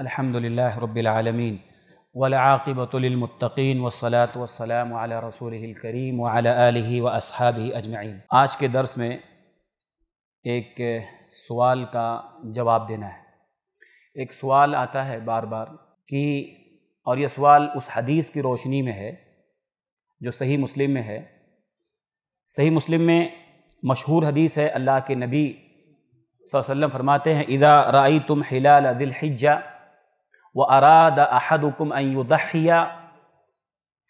अल्हम्दुलिल्लाह रब्बिल आलमीन वलाक़िबतमतकीन वसलात वसलाम रसूल करीम वाली व असहाबी अजमाइन आज के दर्स में एक सवाल का जवाब देना है एक सवाल आता है बार बार कि और यह सवाल उस हदीस की रोशनी में है जो सही मुस्लिम में है सही मुस्लिम में मशहूर हदीस है अल्लाह के नबी वसल्लम फरमाते हैं इदा राई तुम हिलाल दिल हिज्जा व अराद अहदुकुम अयुदहिया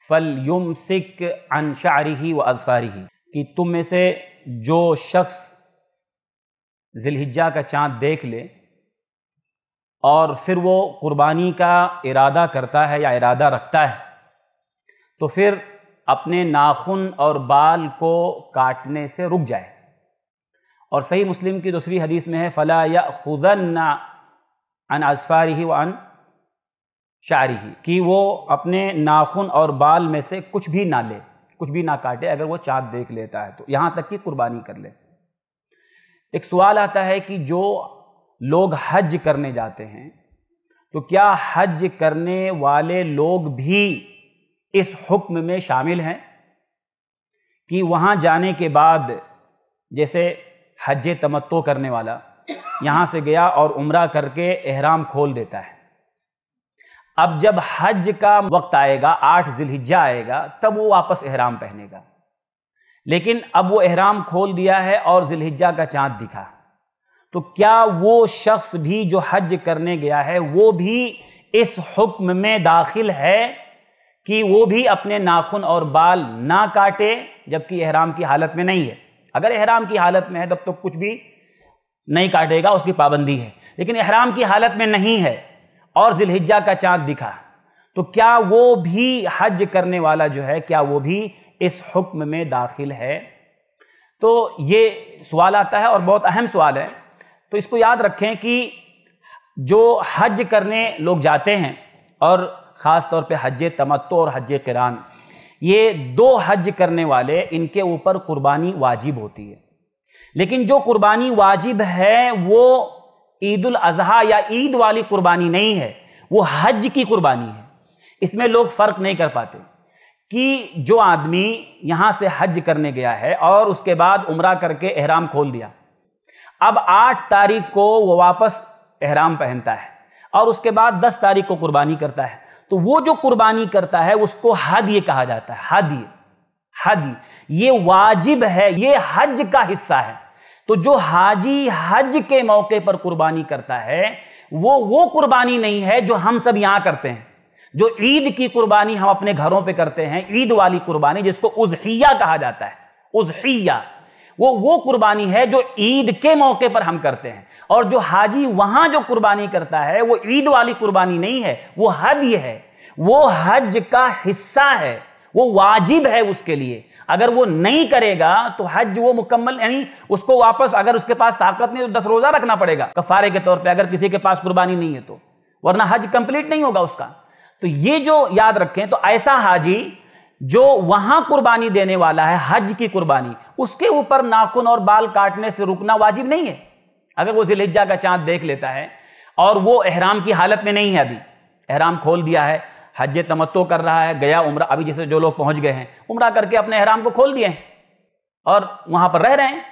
फल युम सिक अनशारी व अजफारी कि तुम में से जो शख्स जिलहिजा का चाँद देख ले और फिर वो कुर्बानी का इरादा करता है या इरादा रखता है तो फिर अपने नाखून और बाल को काटने से रुक जाए और सही मुस्लिम की दूसरी हदीस में है फ़ला या खुदन ना अन असफ़ारी व अन शायरी ही कि वो अपने नाखून और बाल में से कुछ भी ना ले कुछ भी ना काटे अगर वो चाँद देख लेता है तो यहाँ तक कि कुर्बानी कर ले एक सवाल आता है कि जो लोग हज करने जाते हैं तो क्या हज करने वाले लोग भी इस हुक्म में शामिल हैं कि वहाँ जाने के बाद जैसे हज तमत्तो करने वाला यहाँ से गया और उम्र करके एहराम खोल देता है अब जब हज का वक्त आएगा आठ जिलहिजा आएगा तब वो वापस एहराम पहनेगा लेकिन अब वो एहराम खोल दिया है और जिलहिजा का चांद दिखा तो क्या वो शख्स भी जो हज करने गया है वो भी इस हुक्म में दाखिल है कि वो भी अपने नाखून और बाल ना काटे जबकि एहराम की हालत में नहीं है अगर एहराम की हालत में है तब तो कुछ भी नहीं काटेगा उसकी पाबंदी है लेकिन एहराम की हालत में नहीं है और ज़िलहिजा का चांद दिखा तो क्या वो भी हज करने वाला जो है क्या वो भी इस हुक्म में दाखिल है तो ये सवाल आता है और बहुत अहम सवाल है तो इसको याद रखें कि जो हज करने लोग जाते हैं और ख़ास तौर पे हज तमत्तो और हज किरान ये दो हज करने वाले इनके ऊपर कुर्बानी वाजिब होती है लेकिन जो कुर्बानी वाजिब है वो ईद अजहा या ईद वाली कुर्बानी नहीं है वो हज की कुर्बानी है इसमें लोग फ़र्क नहीं कर पाते कि जो आदमी यहाँ से हज करने गया है और उसके बाद उम्र करके एहराम खोल दिया अब आठ तारीख को वो वापस एहराम पहनता है और उसके बाद दस तारीख को कुर्बानी करता है तो वो जो कुर्बानी करता है उसको हद कहा जाता है हद हद ये वाजिब है ये हज का हिस्सा है तो जो हाजी हज के मौके पर कुर्बानी करता है वो वो कुर्बानी नहीं है जो हम सब यहाँ करते हैं जो ईद की कुर्बानी हम अपने घरों पे करते हैं ईद वाली कुर्बानी जिसको उजहिया कहा जाता है उजहिया वो वो कुर्बानी है जो ईद के मौके पर हम करते हैं और जो हाजी वहाँ जो कुर्बानी करता है वो ईद वाली कुर्बानी नहीं है वो हज है वो हज का हिस्सा है वो वाजिब है उसके लिए अगर वो नहीं करेगा तो हज वो मुकम्मल यानी उसको वापस अगर उसके पास ताकत नहीं तो दस रोज़ा रखना पड़ेगा कफारे के तौर पर अगर किसी के पास कुर्बानी नहीं है तो वरना हज कंप्लीट नहीं होगा उसका तो ये जो याद रखें तो ऐसा हाजी जो वहां कुर्बानी देने वाला है हज की कुर्बानी उसके ऊपर नाखून और बाल काटने से रुकना वाजिब नहीं है अगर वो जिलेजा का चांद देख लेता है और वो एहराम की हालत में नहीं है अभी एहराम खोल दिया है हज तमत्तो कर रहा है गया उम्र अभी जैसे जो लोग पहुंच गए हैं उम्र करके अपने अहराम को खोल दिए हैं और वहां पर रह रहे हैं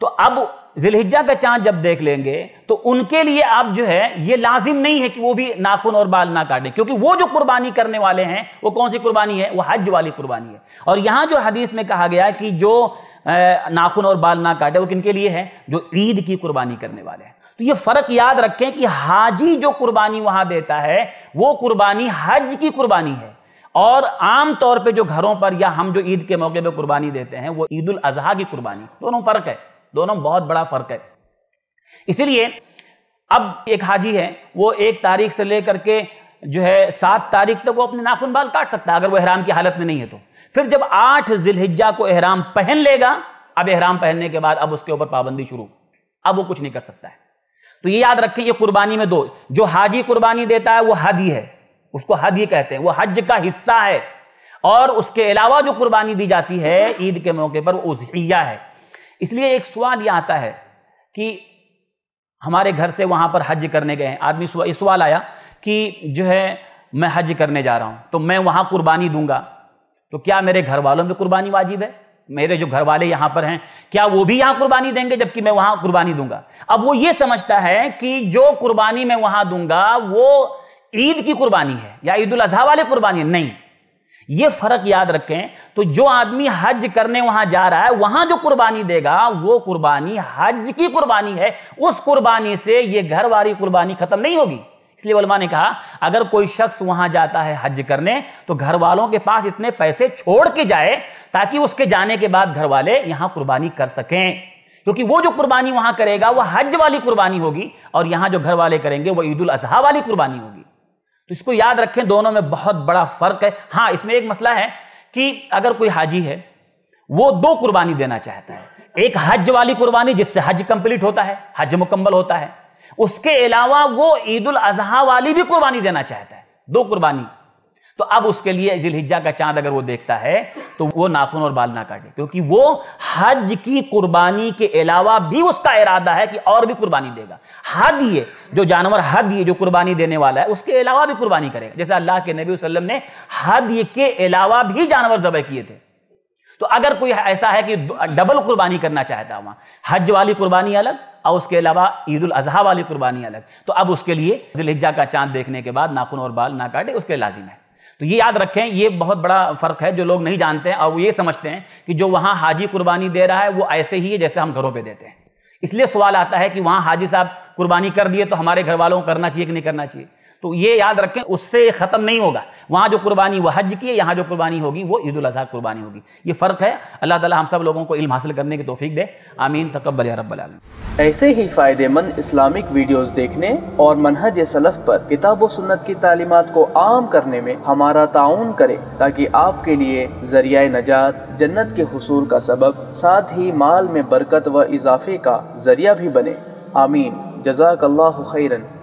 तो अब जिलहिजा का चांद जब देख लेंगे तो उनके लिए अब जो है ये लाजिम नहीं है कि वो भी नाखून और बाल ना काटे क्योंकि वो जो कुर्बानी करने वाले हैं वो कौन सी कुर्बानी है वो हज वाली कुर्बानी है और यहाँ जो हदीस में कहा गया कि जो नाखून और बाल ना काटे वो किन के लिए है जो ईद की कुर्बानी करने वाले हैं तो ये फर्क याद रखें कि हाजी जो कुर्बानी वहां देता है वो कुर्बानी हज की कुर्बानी है और आम तौर पे जो घरों पर या हम जो ईद के मौके पे कुर्बानी देते हैं वो ईद उल अजहा की कुर्बानी दोनों फर्क है दोनों बहुत बड़ा फर्क है इसीलिए अब एक हाजी है वो एक तारीख से लेकर के जो है सात तारीख तक तो वो अपने नाखून बाल काट सकता है अगर वो एहराम की हालत में नहीं है तो फिर जब आठ जिलहिजा को एहराम पहन लेगा अब एहराम पहनने के बाद अब उसके ऊपर पाबंदी शुरू अब वो कुछ नहीं कर सकता है तो ये याद रखें ये कुर्बानी में दो जो हाजी कुर्बानी देता है वो हादी है उसको हादी कहते हैं वो हज का हिस्सा है और उसके अलावा जो कुर्बानी दी जाती है ईद के मौके पर वो उजहिया है इसलिए एक सवाल यह आता है कि हमारे घर से वहां पर हज करने गए हैं आदमी ये सवाल आया कि जो है मैं हज करने जा रहा हूं तो मैं वहां कुर्बानी दूंगा तो क्या मेरे घर वालों में कुर्बानी वाजिब है मेरे जो घर वाले यहां पर हैं क्या वो भी यहां कुर्बानी देंगे जबकि मैं वहां कुर्बानी दूंगा अब वो ये समझता है कि जो कुर्बानी मैं वहां दूंगा वो ईद की कुर्बानी है या ईद उल अजहा वाली कुर्बानी है नहीं ये फर्क याद रखें तो जो आदमी हज करने वहां जा रहा है वहां जो कुर्बानी देगा वो कुर्बानी हज की कुर्बानी है उस कुर्बानी से ये घर वाली कुर्बानी खत्म नहीं होगी इसलिए वलमा ने कहा अगर कोई शख्स वहां जाता है हज करने तो घर वालों के पास इतने पैसे छोड़ के जाए ताकि उसके जाने के बाद घर वाले यहां कुर्बानी कर सकें क्योंकि वो जो कुर्बानी वहां करेगा वह हज वाली कुर्बानी होगी और यहां जो घर वाले करेंगे वह ईद उल अजहा वाली कुर्बानी होगी तो इसको याद रखें दोनों में बहुत बड़ा फर्क है हाँ इसमें एक मसला है कि अगर कोई हाजी है वो दो कुर्बानी देना चाहता है एक हज वाली कुर्बानी जिससे हज कंप्लीट होता है हज मुकम्मल होता है उसके अलावा वो ईद उल अजहा वाली भी कुर्बानी देना चाहता है दो कुर्बानी तो अब उसके लिए जिलहिजा का चांद अगर वो देखता है तो वो नाखून और बाल ना काटे क्योंकि वो हज की कुर्बानी के अलावा भी उसका इरादा है कि और भी कुर्बानी देगा हद ये जो जानवर हद ये जो कुर्बानी देने वाला है उसके अलावा भी कुर्बानी करेगा जैसे अल्लाह के नबी वसल्लम ने हद के अलावा भी जानवर जबह किए थे तो अगर कोई ऐसा है कि डबल कुर्बानी करना चाहता वहां हज वाली कुर्बानी अलग और उसके अलावा ईद उल अजहा वाली कुर्बानी अलग तो अब उसके लिए जिलहिजा का चांद देखने के बाद नाखून और बाल ना काटे उसके लाजिम है तो ये याद रखें ये बहुत बड़ा फ़र्क है जो लोग नहीं जानते हैं और वो ये समझते हैं कि जो वहाँ हाजी कुर्बानी दे रहा है वो ऐसे ही है जैसे हम घरों पर देते हैं इसलिए सवाल आता है कि वहाँ हाजी साहब कुर्बानी कर दिए तो हमारे घर वालों को करना चाहिए कि नहीं करना चाहिए तो ये याद रखें उससे ख़त्म नहीं होगा वहाँ जो कुर्बानी वह हज की है यहाँ जो कुर्बानी होगी वो ईद अजी कुर्बानी होगी ये फ़र्क है अल्लाह ताला हम सब लोगों को इल्म हासिल करने की तोफ़ी दे आमीन तकबल रबाल ऐसे ही फ़ायदेमंद इस्लामिक वीडियोस देखने और मनहज सलफ़ पर किताब सुन्नत की तालीमत को आम करने में हमारा ताउन करें ताकि आपके लिए जरिया नजात जन्नत के हसूल का सबब साथ ही माल में बरकत व इजाफे का जरिया भी बने आमीन जजाक खैरन